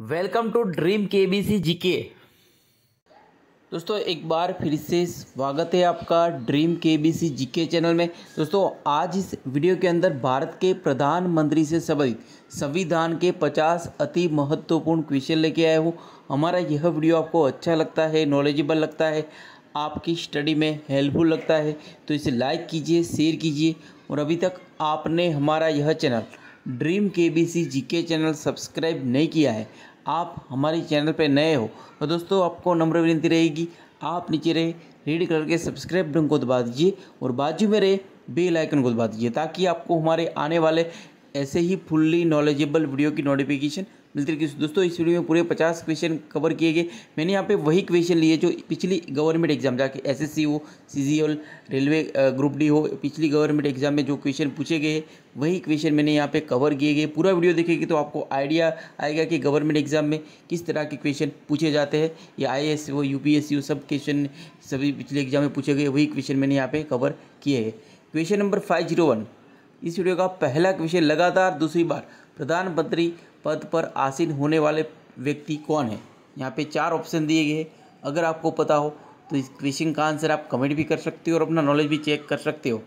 welcome to dream K B C G K दोस्तों एक बार फिर से स्वागत है आपका dream K B C G K channel में दोस्तों आज इस वीडियो के अंदर भारत के प्रधानमंत्री से संबंधित संविधान के 50 अति महत्वपूर्ण क्वेश्चन लेके आए हूँ हमारा यह वीडियो आपको अच्छा लगता है नॉलेजेबल लगता है आपकी स्टडी में हेल्पफुल लगता है तो इसे लाइक कीजिए शेयर कीजिए और अभी तक आपने हमारा यह channel dream K B C G K channel subscribe नहीं किया है आप हमारे चैनल पर नए हो तो दोस्तों आपको नम्र विनती रहेगी आप नीचे रहे रेड कलर के सब्सक्राइब बटन को दबा दीजिए और बाजू में रहे बेल आइकन को दबा दीजिए ताकि आपको हमारे आने वाले ऐसे ही फुल्ली नॉलेजेबल वीडियो की नोटिफिकेशन मिलते हैं दोस्तों इस वीडियो में पूरे पचास क्वेश्चन कवर किए गए मैंने यहाँ पे वही क्वेश्चन लिए जो पिछली गवर्नमेंट एग्जाम जाके एस एस सी हो C G railway group D हो पिछली गवर्नमेंट एग्जाम में जो क्वेश्चन पूछे गए वही क्वेश्चन मैंने यहाँ पे कवर किए गए पूरा वीडियो देखेगी तो आपको आइडिया आएगा कि गवर्नमेंट एग्जाम में किस तरह के क्वेश्चन पूछे जाते हैं या आई एस हो यू पी एस सी हो सब क्वेश्चन सभी पिछले एग्जाम में पूछे गए वही क्वेश्चन मैंने यहाँ पे कवर किए हैं question number five zero one इस वीडियो का पहला क्वेश्चन लगातार दूसरी बार प्रधानमंत्री पद पर आसीन होने वाले व्यक्ति कौन है यहाँ पे चार ऑप्शन दिए गए अगर आपको पता हो तो इस क्वेश्चन का आंसर आप कमेंट भी कर सकते हो और अपना नॉलेज भी चेक कर सकते हो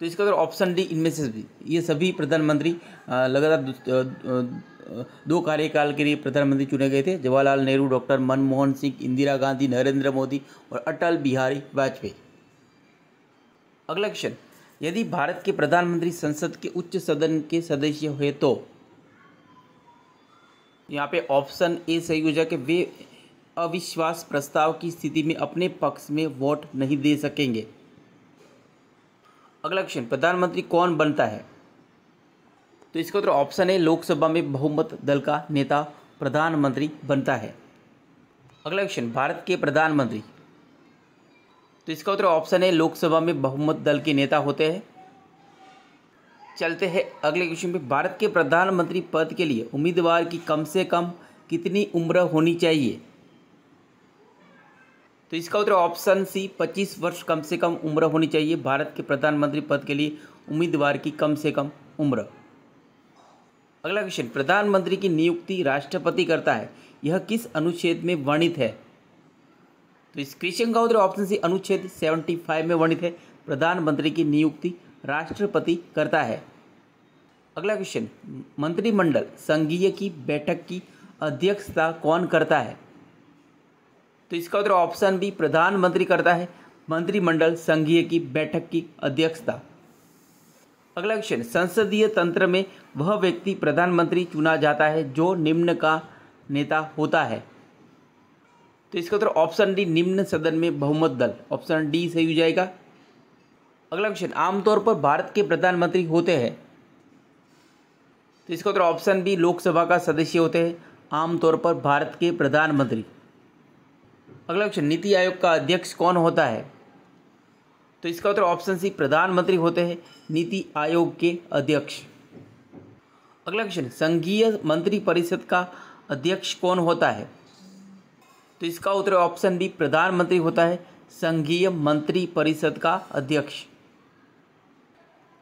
तो इसका अगर ऑप्शन डी इनमें से भी ये सभी प्रधानमंत्री लगातार दो कार्यकाल के लिए प्रधानमंत्री चुने गए थे जवाहरलाल नेहरू डॉक्टर मनमोहन सिंह इंदिरा गांधी नरेंद्र मोदी और अटल बिहारी वाजपेयी अगला क्वेश्चन यदि भारत के प्रधानमंत्री संसद के उच्च सदन के सदस्य हुए तो यहाँ पे ऑप्शन ए सही हो जाए कि वे अविश्वास प्रस्ताव की स्थिति में अपने पक्ष में वोट नहीं दे सकेंगे अगला क्वेश्चन प्रधानमंत्री कौन बनता है तो इसका उत्तर ऑप्शन है लोकसभा में बहुमत दल का नेता प्रधानमंत्री बनता है अगला क्वेश्चन भारत के प्रधानमंत्री तो इसका उत्तर ऑप्शन है लोकसभा में बहुमत दल के नेता होते हैं चलते हैं अगले क्वेश्चन पे भारत के प्रधानमंत्री पद के लिए उम्मीदवार की कम से कम कितनी उम्र होनी चाहिए तो इसका उत्तर ऑप्शन सी 25 वर्ष कम से कम उम्र होनी चाहिए भारत के प्रधानमंत्री पद के लिए उम्मीदवार की कम से कम उम्र अगला क्वेश्चन प्रधानमंत्री की नियुक्ति राष्ट्रपति करता है यह किस अनुच्छेद में वर्णित है तो इस क्वेश्चन का उत्तर ऑप्शन सी अनुच्छेद 75 में वर्णित है प्रधानमंत्री की नियुक्ति राष्ट्रपति करता है अगला क्वेश्चन मंत्रिमंडल संघीय की बैठक की अध्यक्षता कौन करता है तो इसका उत्तर ऑप्शन बी प्रधानमंत्री करता है मंत्रिमंडल संघीय की बैठक की अध्यक्षता अगला क्वेश्चन संसदीय तंत्र में वह व्यक्ति प्रधानमंत्री चुना जाता है जो निम्न का नेता होता है तो इसका उत्तर ऑप्शन डी निम्न सदन में बहुमत दल ऑप्शन डी सही हो जाएगा अगला क्वेश्चन आमतौर पर भारत के प्रधानमंत्री होते हैं तो इसका उत्तर ऑप्शन बी लोकसभा का सदस्य होते हैं आमतौर पर भारत के प्रधानमंत्री अगला क्वेश्चन नीति आयोग का अध्यक्ष कौन होता है तो इसका उत्तर ऑप्शन सी प्रधानमंत्री होते हैं नीति आयोग के अध्यक्ष अगला क्वेश्चन संघीय मंत्री परिषद का अध्यक्ष कौन होता है तो इसका उत्तर ऑप्शन बी प्रधानमंत्री होता है संघीय मंत्री परिषद का अध्यक्ष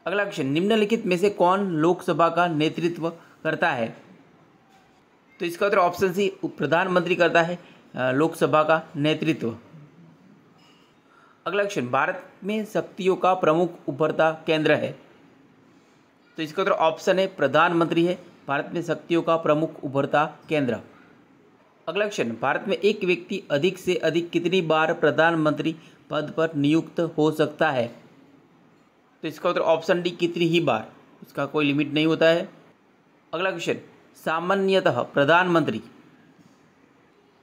अगला क्वेश्चन निम्नलिखित में से कौन लोकसभा का नेतृत्व करता है तो इसका उत्तर ऑप्शन सी प्रधानमंत्री करता है लोकसभा का नेतृत्व अगला क्वेश्चन भारत में शक्तियों का प्रमुख उभरता केंद्र है तो इसका उत्तर ऑप्शन है प्रधानमंत्री है भारत में शक्तियों का प्रमुख उभरता केंद्र अगला क्वेश्चन भारत में एक व्यक्ति अधिक से अधिक कितनी बार प्रधानमंत्री पद पर नियुक्त हो सकता है तो इसका उत्तर ऑप्शन डी कितनी ही बार इसका कोई लिमिट नहीं होता है अगला क्वेश्चन सामान्यतः प्रधानमंत्री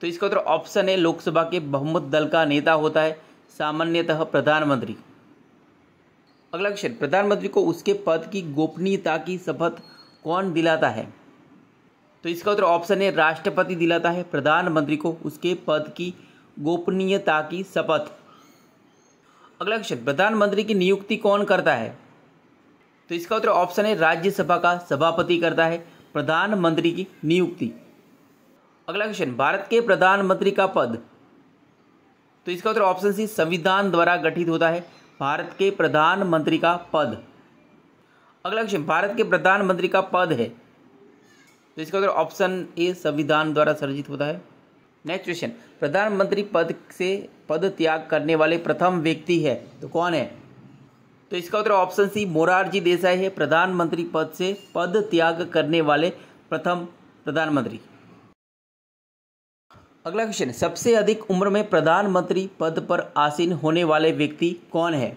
तो इसका उत्तर ऑप्शन है लोकसभा के बहुमत दल का नेता होता है सामान्यतः प्रधानमंत्री अगला क्वेश्चन प्रधानमंत्री को उसके पद की गोपनीयता की शपथ कौन दिलाता है तो इसका उत्तर ऑप्शन है राष्ट्रपति दिलाता है प्रधानमंत्री को उसके पद की गोपनीयता की शपथ अगला क्वेश्चन प्रधानमंत्री की नियुक्ति कौन करता है तो इसका उत्तर ऑप्शन है राज्यसभा का सभापति करता है प्रधानमंत्री की नियुक्ति अगला क्वेश्चन भारत के प्रधानमंत्री का पद तो इसका उत्तर ऑप्शन सी संविधान द्वारा गठित होता है भारत के प्रधानमंत्री का पद अगला क्वेश्चन भारत के प्रधानमंत्री का पद है तो इसका उत्तर ऑप्शन ए संविधान द्वारा सर्जित होता है नेक्स्ट क्वेश्चन प्रधानमंत्री पद से पद त्याग करने वाले प्रथम व्यक्ति है तो कौन है तो इसका उत्तर ऑप्शन सी मोरारजी देसाई है प्रधानमंत्री पद से पद त्याग करने वाले प्रथम प्रधानमंत्री अगला क्वेश्चन सबसे अधिक उम्र में प्रधानमंत्री पद पर आसीन होने वाले व्यक्ति कौन है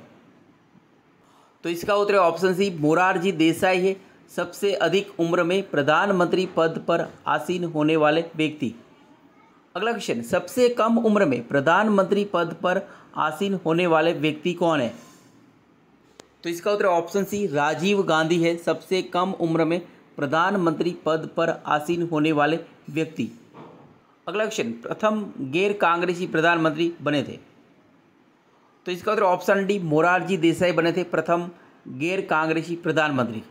तो इसका उत्तर ऑप्शन सी मोरारजी देसाई है सबसे अधिक उम्र में प्रधानमंत्री पद पर आसीन होने वाले व्यक्ति अगला क्वेश्चन सबसे कम उम्र में प्रधानमंत्री पद पर आसीन होने वाले व्यक्ति कौन है तो इसका उत्तर ऑप्शन सी राजीव गांधी है सबसे कम उम्र में प्रधानमंत्री पद पर आसीन होने वाले व्यक्ति अगला क्वेश्चन प्रथम गैर कांग्रेसी प्रधानमंत्री बने थे तो इसका उत्तर ऑप्शन डी मोरारजी देसाई बने थे प्रथम गैर कांग्रेसी प्रधानमंत्री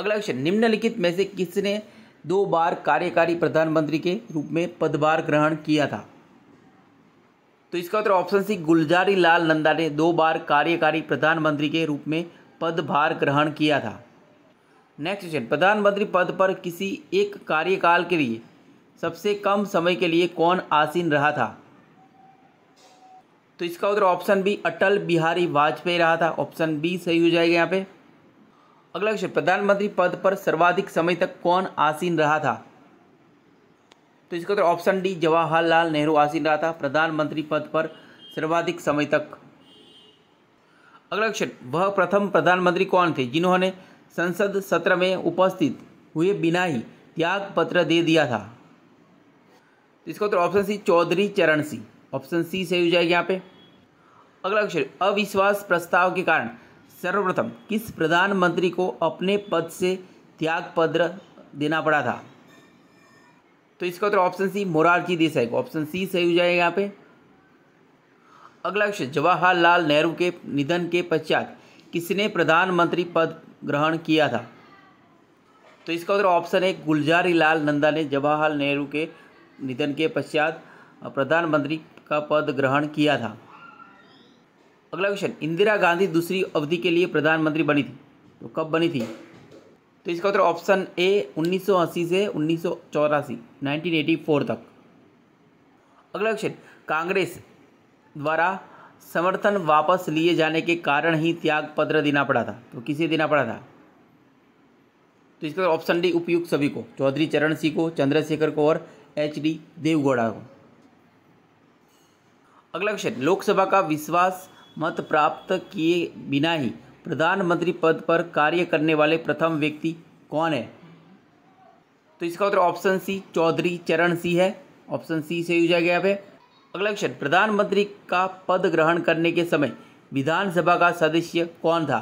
अगला क्वेश्चन निम्नलिखित में से किसने दो बार कार्यकारी प्रधानमंत्री के रूप में पदभार ग्रहण किया था तो इसका उत्तर ऑप्शन सी गुलजारी लाल नंदा ने दो बार कार्यकारी प्रधानमंत्री के रूप में पदभार ग्रहण किया था नेक्स्ट क्वेश्चन प्रधानमंत्री पद पर किसी एक कार्यकाल के लिए सबसे कम समय के लिए कौन आसीन रहा था तो इसका उत्तर ऑप्शन बी अटल बिहारी वाजपेयी रहा था ऑप्शन बी सही हो जाएगा यहाँ पे अगला क्वेश्चन प्रधानमंत्री पद पर सर्वाधिक समय तक कौन आसीन रहा था तो इसका उत्तर ऑप्शन डी जवाहरलाल नेहरू आसीन रहा था प्रधानमंत्री पद पर सर्वाधिक समय तक अगला क्वेश्चन वह प्रथम प्रधानमंत्री कौन थे जिन्होंने संसद सत्र में उपस्थित हुए बिना ही त्याग पत्र दे दिया था तो इसका उत्तर ऑप्शन सी चौधरी चरण सिंह ऑप्शन सी सही हो जाएगा यहाँ पे अगला क्वेश्चन अविश्वास प्रस्ताव के कारण सर्वप्रथम किस प्रधानमंत्री को अपने पद से त्याग पत्र देना पड़ा था तो इसका उत्तर ऑप्शन सी मोरारजी देसाई को ऑप्शन सी सही हो जाएगा यहाँ पे अगला क्वेश्चन जवाहरलाल नेहरू के निधन के पश्चात किसने प्रधानमंत्री पद ग्रहण किया था तो इसका उत्तर ऑप्शन है गुलजारी लाल नंदा ने जवाहरलाल नेहरू के निधन के पश्चात प्रधानमंत्री का पद ग्रहण किया था अगला क्वेश्चन इंदिरा गांधी दूसरी अवधि के लिए प्रधानमंत्री बनी थी तो कब बनी थी तो इसका उत्तर ऑप्शन ए उन्नीस से उन्नीस 1984 तक अगला क्वेश्चन कांग्रेस द्वारा समर्थन वापस लिए जाने के कारण ही त्याग पत्र देना पड़ा था तो किसे देना पड़ा था तो इसका ऑप्शन डी उपयुक्त सभी को चौधरी चरण सिंह को चंद्रशेखर को और एच डी देवगौड़ा को अगला क्वेश्चन लोकसभा का विश्वास मत प्राप्त किए बिना ही प्रधानमंत्री पद पर कार्य करने वाले प्रथम व्यक्ति कौन है तो इसका उत्तर ऑप्शन सी चौधरी चरण सिंह है ऑप्शन सी से यूज गया है अगला क्वेश्चन प्रधानमंत्री का पद ग्रहण करने के समय विधानसभा का सदस्य कौन था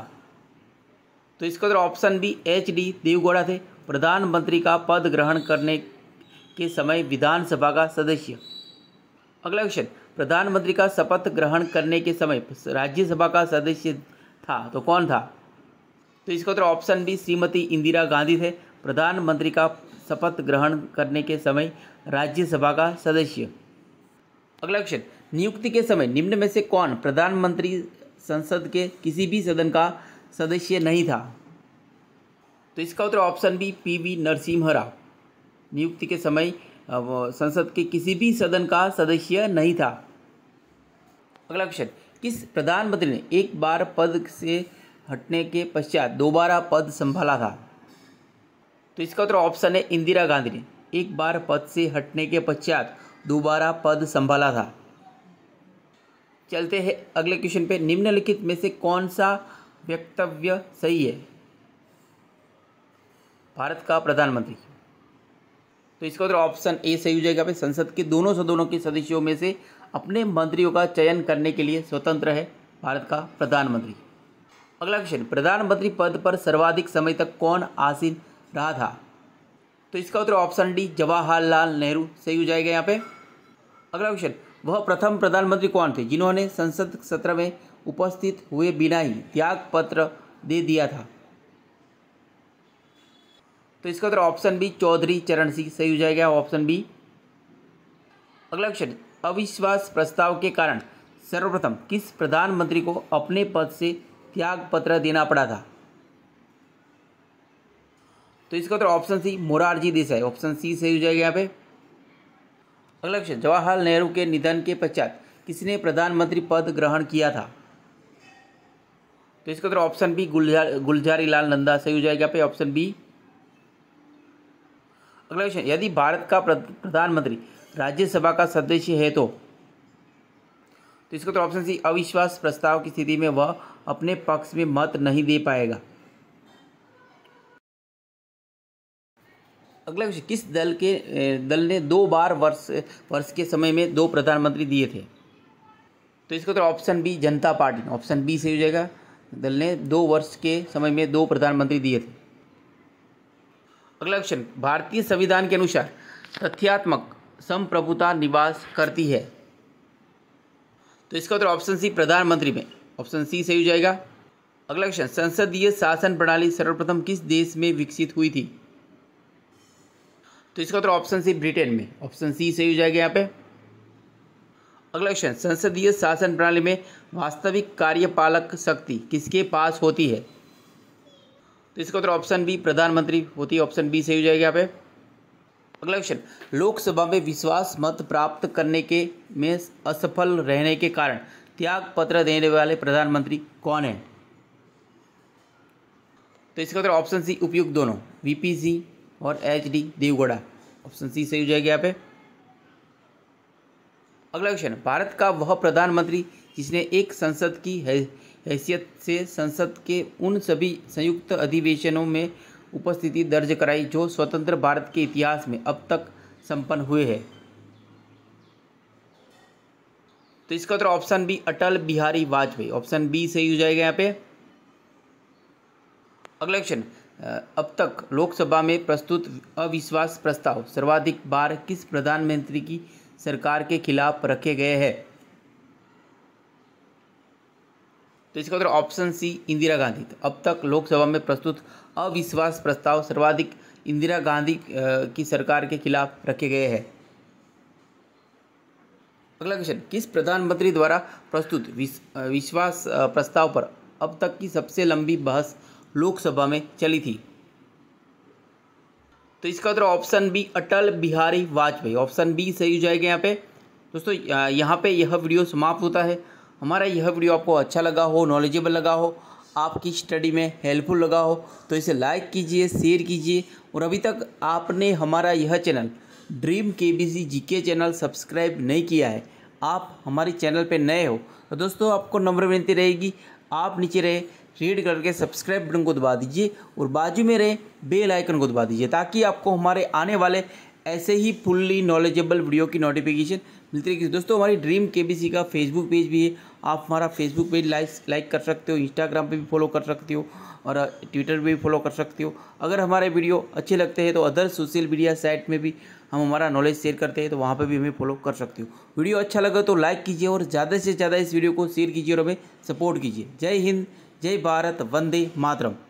तो इसका उत्तर option B H D Deve Gowda थे प्रधानमंत्री का पद ग्रहण करने के समय विधानसभा का सदस्य अगला क्वेश्चन प्रधानमंत्री का शपथ ग्रहण करने के समय राज्यसभा का सदस्य था तो कौन था तो इसका उत्तर ऑप्शन बी श्रीमती इंदिरा गांधी थे प्रधानमंत्री का शपथ ग्रहण करने के समय राज्यसभा का सदस्य अगला क्वेश्चन नियुक्ति के समय निम्न में से कौन प्रधानमंत्री संसद के किसी भी सदन का सदस्य नहीं था तो इसका उत्तर option B P V Narasimha Rao नियुक्ति के समय संसद के किसी भी सदन का सदस्य नहीं था अगला क्वेश्चन किस प्रधानमंत्री ने एक बार पद से हटने के पश्चात दोबारा पद संभाला था तो इसका उत्तर ऑप्शन है इंदिरा गांधी ने एक बार पद से हटने के पश्चात दोबारा पद संभाला था चलते हैं अगले क्वेश्चन पे निम्नलिखित में से कौन सा वक्तव्य सही है भारत का प्रधानमंत्री तो इसका उत्तर ऑप्शन ए सही हो जाएगा भाई संसद के दोनों सदनों के सदस्यों में से अपने मंत्रियों का चयन करने के लिए स्वतंत्र है भारत का प्रधानमंत्री अगला क्वेश्चन प्रधानमंत्री पद पर सर्वाधिक समय तक कौन आसीन रहा था तो इसका उत्तर ऑप्शन डी जवाहरलाल नेहरू सही हो जाएगा यहाँ पे अगला क्वेश्चन वह प्रथम प्रधानमंत्री कौन थे जिन्होंने संसद सत्र में उपस्थित हुए बिना ही त्याग पत्र दे दिया था तो इसका उत्तर ऑप्शन बी चौधरी चरण सिंह सही हो जाएगा ऑप्शन बी अगला क्वेश्चन अविश्वास प्रस्ताव के कारण सर्वप्रथम किस प्रधानमंत्री को अपने पद से त्याग पत्र देना पड़ा था तो इसका उत्तर option C Morarji Desai option C सही हो जाएगा यहाँ पे अगला क्वेश्चन जवाहरलाल नेहरू के निधन के पश्चात किसने प्रधानमंत्री पद ग्रहण किया था तो इसका उत्तर ऑप्शन बी गुलजार गुलजारी लाल नंदा सही हो जाएगा यहाँ पे ऑप्शन बी अगला क्वेश्चन यदि भारत का प्रधानमंत्री राज्यसभा का सदस्य है तो तो इसका तो ऑप्शन सी अविश्वास प्रस्ताव की स्थिति में वह अपने पक्ष में मत नहीं दे पाएगा अगला क्वेश्चन किस दल के दल ने दो बार वर्ष वर्ष के समय में दो प्रधानमंत्री दिए थे तो इसका तो option B Janata Party option B सही हो जाएगा दल ने दो वर्ष के समय में दो प्रधानमंत्री दिए थे अगला क्वेश्चन भारतीय संविधान के अनुसार तथ्यात्मक संप्रभुता निवास करती है तो इसका उत्तर ऑप्शन सी प्रधानमंत्री में ऑप्शन सी सही हो जाएगा अगला क्वेश्चन संसदीय शासन प्रणाली सर्वप्रथम किस देश में विकसित हुई थी तो इसका उत्तर ऑप्शन सी ब्रिटेन में ऑप्शन सी सही हो जाएगा यहाँ पे अगला क्वेश्चन संसदीय शासन प्रणाली में वास्तविक कार्यपालक शक्ति किसके पास होती है तो इसका उत्तर ऑप्शन बी प्रधानमंत्री होती है ऑप्शन बी सही हो जाएगा यहाँ पे अगला क्वेश्चन लोकसभा में विश्वास मत प्राप्त करने के में असफल रहने के कारण त्याग पत्र देने वाले प्रधानमंत्री कौन है तो इसका उत्तर ऑप्शन सी उपयुक्त दोनों वीपी सिंह और H D Deve Gowda option C सही हो जाएगा यहाँ पे अगला क्वेश्चन भारत का वह प्रधानमंत्री जिसने एक संसद की है हैसियत से संसद के उन सभी संयुक्त अधिवेशनों में उपस्थिति दर्ज कराई जो स्वतंत्र भारत के इतिहास में अब तक संपन्न हुए हैं तो इसका उत्तर option B Atal Bihari Vajpayee option B सही हो जाएगा यहाँ पे अगला क्वेश्चन अब तक लोकसभा में प्रस्तुत अविश्वास प्रस्ताव सर्वाधिक बार किस प्रधानमंत्री की सरकार के खिलाफ रखे गए हैं तो इसका उत्तर ऑप्शन सी इंदिरा गांधी तो अब तक लोकसभा में प्रस्तुत अविश्वास प्रस्ताव सर्वाधिक इंदिरा गांधी की सरकार के खिलाफ रखे गए हैं अगला क्वेश्चन किस प्रधानमंत्री द्वारा प्रस्तुत विश्वास प्रस्ताव पर अब तक की सबसे लंबी बहस लोकसभा में चली थी तो इसका उत्तर option B Atal Bihari Vajpayee option B सही हो जाएगा यहाँ पे दोस्तों यहाँ पे यह वीडियो समाप्त होता है हमारा यह वीडियो आपको अच्छा लगा हो नॉलेजेबल लगा हो आपकी स्टडी में हेल्पफुल लगा हो तो इसे लाइक कीजिए शेयर कीजिए और अभी तक आपने हमारा यह channel dream K B C G K channel subscribe नहीं किया है आप हमारे चैनल पर नए हो तो दोस्तों आपको नम्र विनती रहेगी आप नीचे रहे रेड कलर के सब्सक्राइब बटन को दबा दीजिए और बाजू में रहे बेल आइकन को दबा दीजिए ताकि आपको हमारे आने वाले ऐसे ही फुल्ली नॉलेजेबल वीडियो की नोटिफिकेशन मिलती रहेगी दोस्तों हमारी ड्रीम केबीसी का फेसबुक पेज भी है आप हमारा फेसबुक पेज लाइक लाइक कर सकते हो इंस्टाग्राम पे भी फॉलो कर सकते हो और ट्विटर पे भी फॉलो कर सकते हो अगर हमारे वीडियो अच्छे लगते हैं तो अदर सोशल मीडिया साइट में भी हम हमारा नॉलेज शेयर करते हैं तो वहाँ पर भी हमें फॉलो कर सकते हो वीडियो अच्छा लगा तो लाइक कीजिए और ज़्यादा से ज़्यादा इस वीडियो को शेयर कीजिए और हमें सपोर्ट कीजिए जय हिंद जय भारत वंदे मातरम